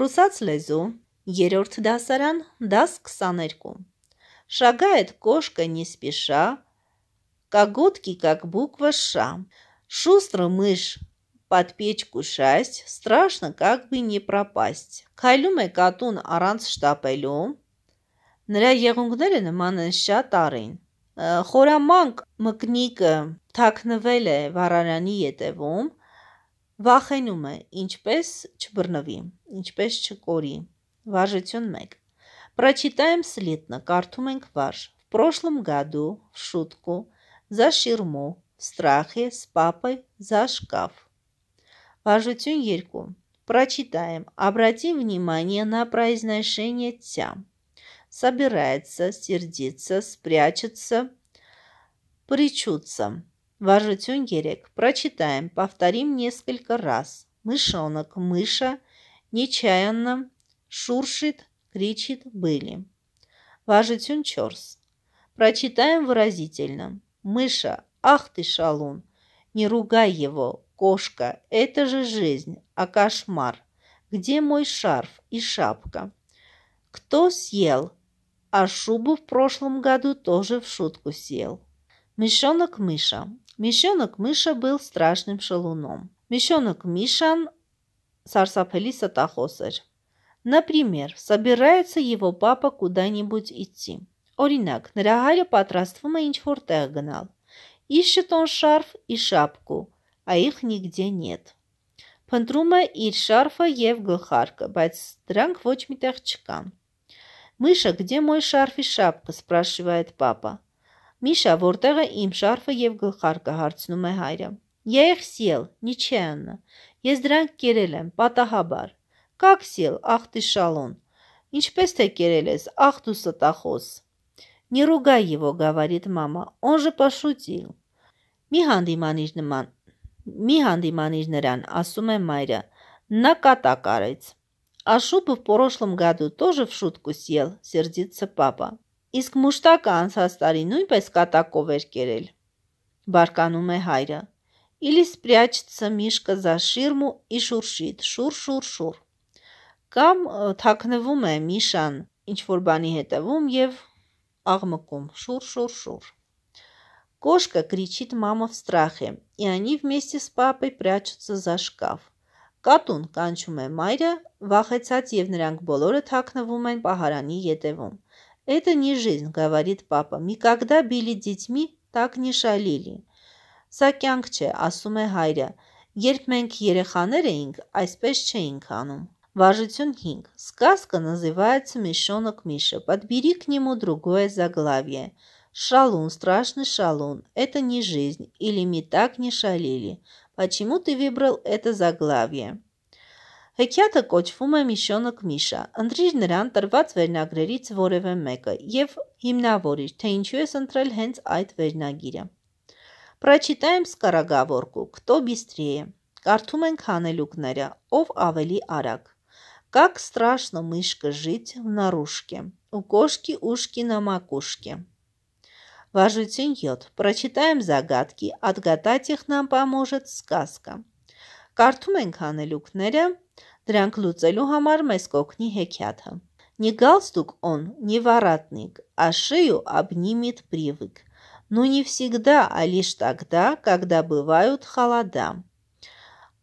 Ռուսաց լեզու, երրորդ դասարան, դաս 22։ Шагает кошка не спеша, коготки как буква Ш. Шустро мышь под печку шасть, страшно как бы не пропасть։ Քայլում է կատուն առանց շտապելու։ Նրա եղունգները նման են շատ արին։ Խորամանկ մկնիկը թաքնվել է վառարանի ետևում, Վախենում է, ինչպես չբռնվի, ինչպես չկորի։ Վարժություն 1 Прочитаем слитно, կարդում ենք վարժ։ В прошлом году, в шутку, за ширму, в страхе, с папой, за шкаф. Вожутюнь Ерьку. Прочитаем. Обратим внимание на произношение «тя». Собирается, сердится, спрячется, причуться. Вожу Тюнгерик, прочитаем, повторим несколько раз. Мышонок, мыша, нечаянно шуршит, кричит «были». Вожу Тюнчорс. Прочитаем выразительно. Мыша, ах ты шалун, не ругай его, кошка, это же жизнь, а кошмар. Где мой шарф и шапка? Кто съел? А шубу в прошлом году тоже в шутку съел. Мышонок Мыша. Мишонок Миша был страшным шалуном. Мишонок Мишан сарсапели сатахос Например, собирается его папа куда-нибудь идти. Оринак, նրա հայրը պատրաստվում է ինչ Ищет он шарф и шапку, а их нигде нет։ Пантрума и шарфа շարֆը бать странг բայց դրանք Мыша, где мой шарф и шапка? спрашивает папа. Միշա, որտեղը իմ շարֆը եւ գլխարկը հարցնում է հայրը։ Я их съел, нечаянно։ Ես դրանք կերել եմ, պատահաբար։ Как съел, ах ты шалун։ Ինչպես թե կերել ես, ах ты ստախոս։ Не ругай его, говорит мама. Он же пошутил։ Մի հանդիմանիր նման։ Մի հանդիմանիր նրան, ասում է մայրը։ Նա կատակ արեց։ А шубу в прошлом году тоже в шутку съел, сердится папа. Իսկ մուշտակը անցած տարի նույնպես կատակով էր կերել։ Բարկանում է հայրը։ Или спрячется Мишка за ширму и шуршит. Շուր-շուր-շուր։ Կամ թաքնվում է Միշան ինչ որ բանի հետևում եւ աղմկում։ Շուր-շուր-շուր։ Кошка кричит мама в страхе, и они вместе с папой прячутся за шкаф։ Կատուն կանչում է մայրը, վախեցած եւ նրանք բոլորը թաքնվում են պահարանի ետևում։ «Это не жизнь», — говорит папа. «Никогда били детьми, так не шалили». «Սա կյանք չէ», — ասում է հայրը։ «Երբ մենք երեխաներ էինք, այսպես չէինք անում»։ Сказка называется Мишонок Миша». Подбери к нему другое заглавие. «Шалун, страшный шалун, это не жизнь» или «Мы так не шалили». Почему ты выбрал это заглавие? Հեքիաթը կոչվում է Միշոնոկ Միշա։ Ընտրիր նրան տրված վերնագրերից որևէ մեկը եւ հիմնավորիր, թե ինչու ես ընտրել հենց այդ վերնագիրը։ Պրաչիտայեմ սկարագավորկու, кто быстрее։ Կարդում ենք հանելուկները, ով ավելի արագ։ Как страшно мышка жить в наружке. У кошки ушки на макушке։ Важություն 7. Прочитаем загадки. Отгадать их нам поможет сказка։ Կարդում ենք հանելուկները, Դրանք լուծելու համար մեզ կօգնի հեքիաթը։ Не галстук он, не воротник, а шею обнимет привык. Но не всегда, а лишь тогда, когда бывают холода։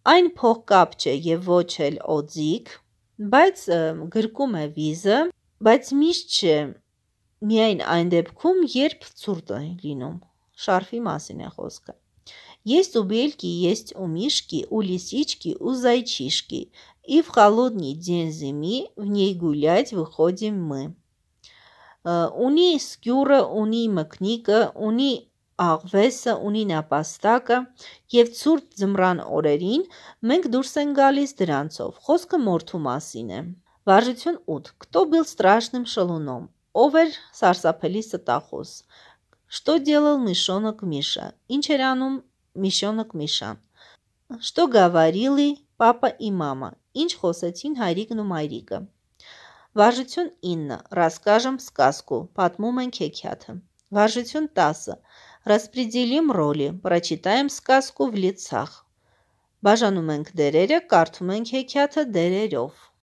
Այն փոխկապ չէ եւ ոչ էլ օձիկ, բայց գրկում է վիզը, բայց միշտ չէ միայն այն դեպքում, երբ ցուրտ է լինում։ Շարֆի մասին է խոսքը։ Есть у бельки, есть у мишки, у лисички, у зайчишки. И в холодный день зимы в ней гулять выходим мы. Ունի սկյուրը, ունի մկնիկը, ունի աղվեսը, ունի նապաստակը եւ ցուրտ ձմռան օրերին մենք դուրս են գալիս դրանցով։ Խոսքը մորթու մասին է։ Վարժություն 8. Кто был страшным шалуном? Ով էր սարսափելի ստախոս։ Что делал мышонок Миша? Ինչ էր անում мышонок Мишан? Что говорили папа и мама? ինչ խոսեցին հայրիկն ու մայրիկը։ Վարժություն 9. Расскажем сказку. Պատմում են քեքիաթը։ Վարժություն 10. Распределим роли. Прочитаем сказку в лицах։ Բաժանում ենք դերերը, կարդում ենք հեքիաթը դերերով։